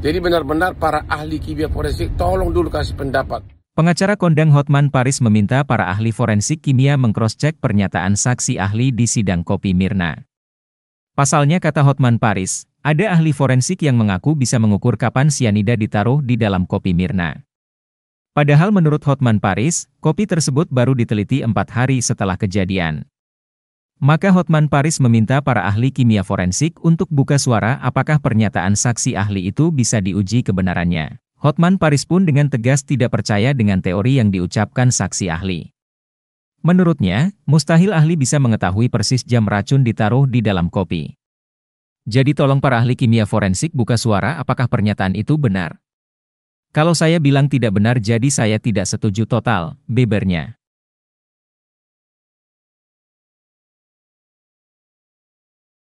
Jadi benar-benar para ahli kimia forensik tolong dulu kasih pendapat. Pengacara Kondang Hotman Paris meminta para ahli forensik kimia mengcrosscheck pernyataan saksi ahli di sidang Kopi Mirna. Pasalnya kata Hotman Paris, ada ahli forensik yang mengaku bisa mengukur kapan sianida ditaruh di dalam kopi Mirna. Padahal menurut Hotman Paris, kopi tersebut baru diteliti empat hari setelah kejadian. Maka Hotman Paris meminta para ahli kimia forensik untuk buka suara apakah pernyataan saksi ahli itu bisa diuji kebenarannya. Hotman Paris pun dengan tegas tidak percaya dengan teori yang diucapkan saksi ahli. Menurutnya, mustahil ahli bisa mengetahui persis jam racun ditaruh di dalam kopi. Jadi tolong para ahli kimia forensik buka suara apakah pernyataan itu benar. Kalau saya bilang tidak benar jadi saya tidak setuju total, bebernya.